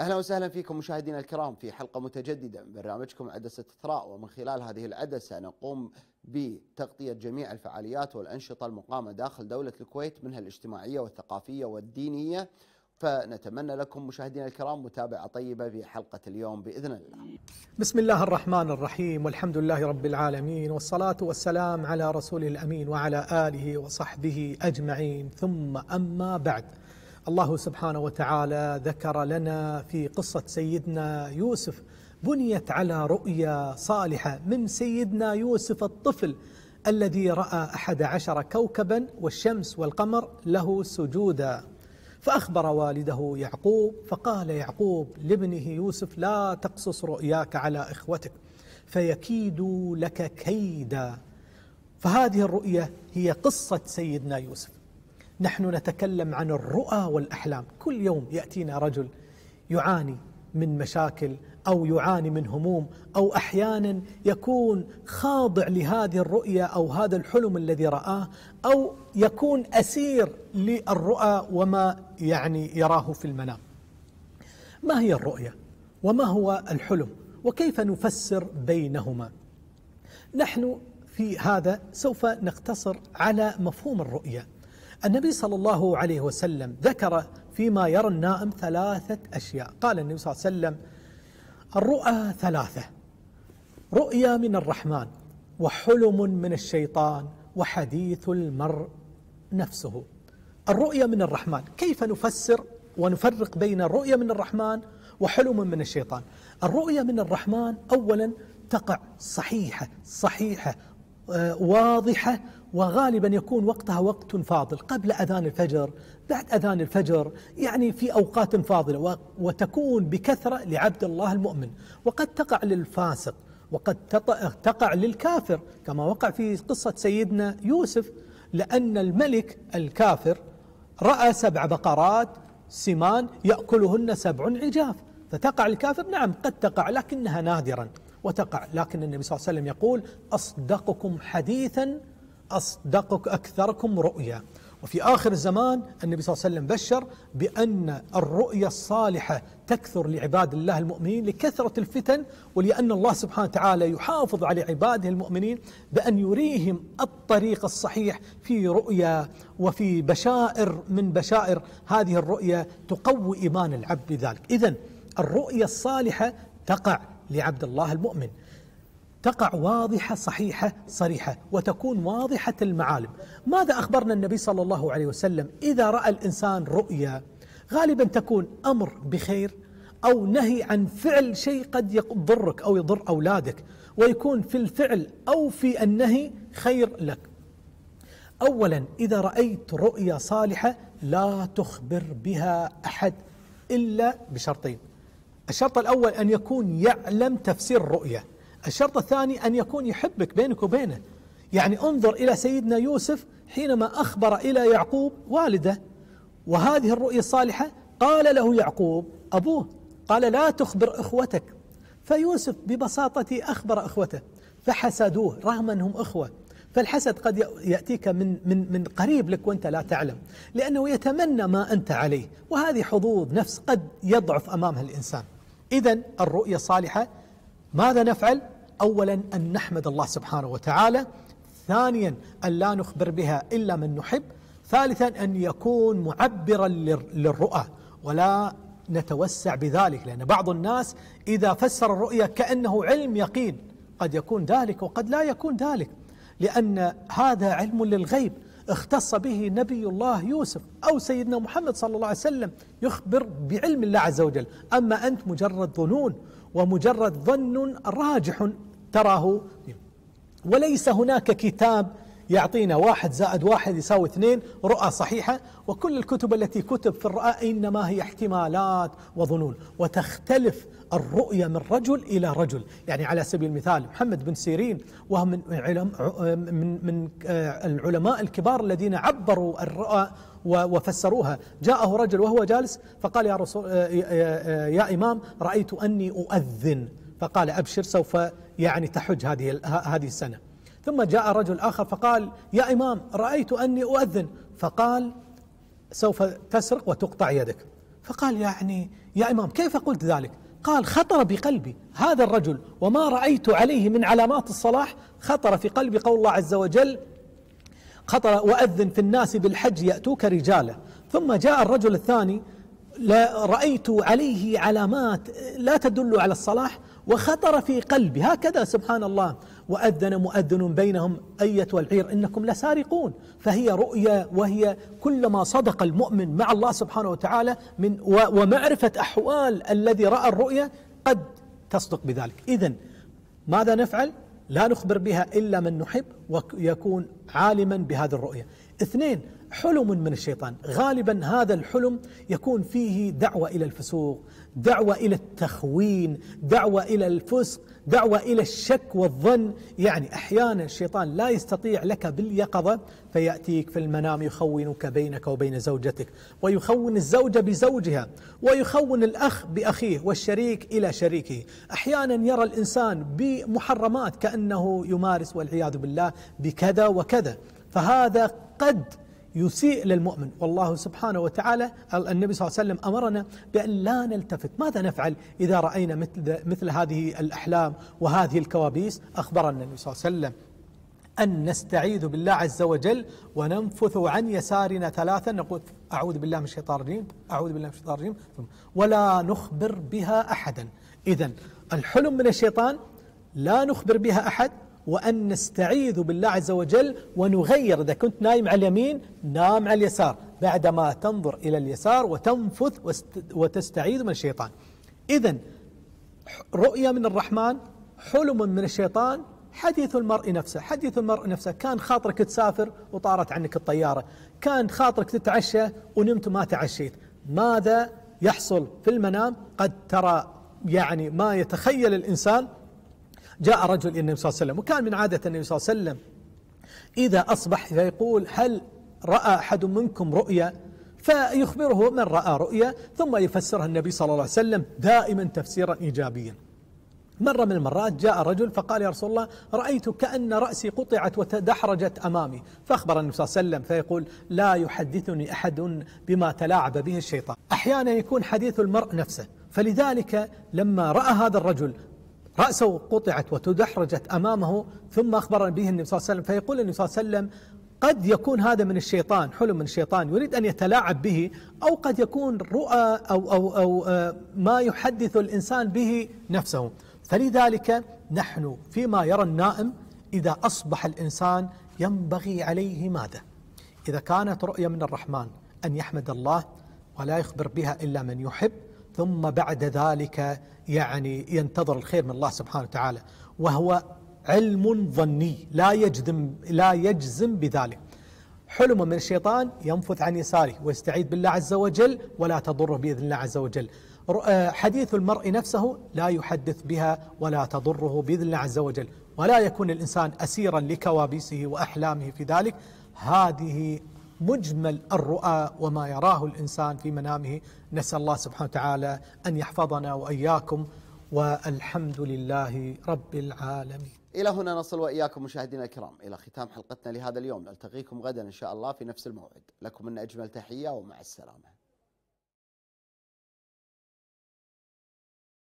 اهلا وسهلا فيكم مشاهدينا الكرام في حلقه متجدده من برنامجكم عدسه اثراء ومن خلال هذه العدسه نقوم بتغطيه جميع الفعاليات والانشطه المقامه داخل دوله الكويت منها الاجتماعيه والثقافيه والدينيه فنتمنى لكم مشاهدينا الكرام متابعه طيبه في حلقه اليوم باذن الله. بسم الله الرحمن الرحيم والحمد لله رب العالمين والصلاه والسلام على رسوله الامين وعلى اله وصحبه اجمعين ثم اما بعد. الله سبحانه وتعالى ذكر لنا في قصة سيدنا يوسف بنيت على رؤيا صالحة من سيدنا يوسف الطفل الذي رأى أحد عشر كوكبا والشمس والقمر له سجودا فأخبر والده يعقوب فقال يعقوب لابنه يوسف لا تقصص رؤياك على إخوتك فيكيدوا لك كيدا فهذه الرؤية هي قصة سيدنا يوسف نحن نتكلم عن الرؤى والاحلام، كل يوم ياتينا رجل يعاني من مشاكل او يعاني من هموم او احيانا يكون خاضع لهذه الرؤيه او هذا الحلم الذي راه او يكون اسير للرؤى وما يعني يراه في المنام. ما هي الرؤيه؟ وما هو الحلم؟ وكيف نفسر بينهما؟ نحن في هذا سوف نقتصر على مفهوم الرؤيه النبي صلى الله عليه وسلم ذكر فيما يرى النائم ثلاثة أشياء قال النبي صلى الله عليه وسلم الرؤى ثلاثة رؤيا من الرحمن وحلم من الشيطان وحديث المرء نفسه الرؤيا من الرحمن كيف نفسر ونفرق بين الرؤيا من الرحمن وحلم من الشيطان الرؤيا من الرحمن أولا تقع صحيحة صحيحة آه، واضحة وغالبا يكون وقتها وقت فاضل قبل أذان الفجر بعد أذان الفجر يعني في أوقات فاضلة وتكون بكثرة لعبد الله المؤمن وقد تقع للفاسق وقد تقع للكافر كما وقع في قصة سيدنا يوسف لأن الملك الكافر رأى سبع بقرات سمان يأكلهن سبع عجاف فتقع الكافر نعم قد تقع لكنها نادرا وتقع لكن النبي صلى الله عليه وسلم يقول أصدقكم حديثا أصدقك أكثركم رؤيا وفي آخر الزمان النبي صلى الله عليه وسلم بشر بأن الرؤيا الصالحة تكثر لعباد الله المؤمنين لكثرة الفتن ولأن الله سبحانه وتعالى يحافظ على عباده المؤمنين بأن يريهم الطريق الصحيح في رؤيا وفي بشائر من بشائر هذه الرؤيا تقوي إيمان العبد بذلك إذا الرؤيا الصالحة تقع لعبد الله المؤمن تقع واضحة صحيحة صريحة وتكون واضحة المعالم ماذا أخبرنا النبي صلى الله عليه وسلم إذا رأى الإنسان رؤيا غالبا تكون أمر بخير أو نهي عن فعل شيء قد يضرك أو يضر أولادك ويكون في الفعل أو في النهي خير لك أولا إذا رأيت رؤيا صالحة لا تخبر بها أحد إلا بشرطين الشرط الأول أن يكون يعلم تفسير الرؤية الشرط الثاني أن يكون يحبك بينك وبينه يعني انظر إلى سيدنا يوسف حينما أخبر إلى يعقوب والده وهذه الرؤية الصالحة قال له يعقوب أبوه قال لا تخبر إخوتك فيوسف ببساطة أخبر إخوته فحسدوه رغم أنهم إخوة فالحسد قد يأتيك من, من, من قريب لك وأنت لا تعلم لأنه يتمنى ما أنت عليه وهذه حظوظ نفس قد يضعف أمامها الإنسان إذا الرؤية الصالحة ماذا نفعل؟ أولا أن نحمد الله سبحانه وتعالى ثانيا أن لا نخبر بها إلا من نحب ثالثا أن يكون معبرا للرؤى ولا نتوسع بذلك لأن بعض الناس إذا فسر الرؤية كأنه علم يقين قد يكون ذلك وقد لا يكون ذلك لأن هذا علم للغيب اختص به نبي الله يوسف أو سيدنا محمد صلى الله عليه وسلم يخبر بعلم الله عز وجل أما أنت مجرد ظنون ومجرد ظن راجح تراه وليس هناك كتاب يعطينا واحد زائد واحد يساوي اثنين رؤى صحيحة وكل الكتب التي كتب في الرؤى إنما هي احتمالات وظنون وتختلف الرؤية من رجل إلى رجل يعني على سبيل المثال محمد بن سيرين وهو من, من, من العلماء الكبار الذين عبروا الرؤى وفسروها جاءه رجل وهو جالس فقال يا, رسول آه، آه، آه، يا إمام رأيت أني أؤذن فقال أبشر سوف يعني تحج هذه هذه السنة ثم جاء رجل آخر فقال يا إمام رأيت أني أؤذن فقال سوف تسرق وتقطع يدك فقال يعني يا إمام كيف قلت ذلك قال خطر بقلبي هذا الرجل وما رأيت عليه من علامات الصلاح خطر في قلبي قول الله عز وجل خطر وأذن في الناس بالحج يأتوك رجاله ثم جاء الرجل الثاني لا رأيت عليه علامات لا تدل على الصلاح وخطر في قلبي هكذا سبحان الله وأذن مؤذن بينهم أيتها العير إنكم لسارقون فهي رؤيا وهي كلما صدق المؤمن مع الله سبحانه وتعالى من ومعرفة أحوال الذي رأى الرؤيا قد تصدق بذلك إذا ماذا نفعل؟ لا نخبر بها إلا من نحب ويكون عالما بهذه الرؤية اثنين حلم من الشيطان غالبا هذا الحلم يكون فيه دعوة إلى الفسوق دعوة إلى التخوين دعوة إلى الفسق دعوة إلى الشك والظن يعني أحيانا الشيطان لا يستطيع لك باليقظة فيأتيك في المنام يخونك بينك وبين زوجتك ويخون الزوجة بزوجها ويخون الأخ بأخيه والشريك إلى شريكه أحيانا يرى الإنسان بمحرمات كأنه يمارس والعياذ بالله بكذا وكذا فهذا قد يسيء للمؤمن والله سبحانه وتعالى النبي صلى الله عليه وسلم أمرنا بأن لا نلتفت ماذا نفعل إذا رأينا مثل, مثل هذه الأحلام وهذه الكوابيس أخبرنا النبي صلى الله عليه وسلم أن نستعيذ بالله عز وجل وننفث عن يسارنا ثلاثا نقول أعوذ بالله من الشيطان الرجيم أعوذ بالله من الشيطان الرجيم ولا نخبر بها أحدا إذا الحلم من الشيطان لا نخبر بها أحد وأن نستعيذ بالله عز وجل ونغير إذا كنت نايم على اليمين نام على اليسار بعدما تنظر إلى اليسار وتنفث وتستعيذ من الشيطان إذا رؤية من الرحمن حلم من الشيطان حديث المرء نفسه حديث المرء نفسه كان خاطرك تسافر وطارت عنك الطيارة كان خاطرك تتعشى ونمت ما تعشيت ماذا يحصل في المنام قد ترى يعني ما يتخيل الإنسان جاء رجل إلى النبي صلى الله عليه وسلم وكان من عادة النبي صلى الله عليه وسلم إذا أصبح فيقول هل رأى أحد منكم رؤيا فيخبره من رأى رؤيا ثم يفسرها النبي صلى الله عليه وسلم دائما تفسيرا إيجابيا مرة من المرات جاء رجل فقال يا رسول الله رأيت كأن رأسي قطعت وتدحرجت أمامي فأخبر النبي صلى الله عليه وسلم فيقول لا يحدثني أحد بما تلاعب به الشيطان أحيانا يكون حديث المرء نفسه فلذلك لما رأى هذا الرجل رأسه قطعت وتدحرجت أمامه ثم أخبر به النبي صلى الله عليه وسلم فيقول النبي صلى الله عليه وسلم قد يكون هذا من الشيطان حلم من الشيطان يريد أن يتلاعب به أو قد يكون رؤى أو, أو, أو آه، ما يحدث الإنسان به نفسه فلذلك نحن فيما يرى النائم إذا أصبح الإنسان ينبغي عليه ماذا إذا كانت رؤية من الرحمن أن يحمد الله ولا يخبر بها إلا من يحب ثم بعد ذلك يعني ينتظر الخير من الله سبحانه وتعالى وهو علم ظني لا يجزم لا يجزم بذلك حلم من الشيطان ينفث عن يساره ويستعيذ بالله عز وجل ولا تضره باذن الله عز وجل آه، حديث المرء نفسه لا يحدث بها ولا تضره باذن الله عز وجل ولا يكون الانسان اسيرا لكوابيسه واحلامه في ذلك هذه مجمل الرؤى وما يراه الانسان في منامه نسال الله سبحانه وتعالى ان يحفظنا واياكم والحمد لله رب العالمين. الى هنا نصل واياكم مشاهدينا الكرام الى ختام حلقتنا لهذا اليوم نلتقيكم غدا ان شاء الله في نفس الموعد لكم من اجمل تحيه ومع السلامه.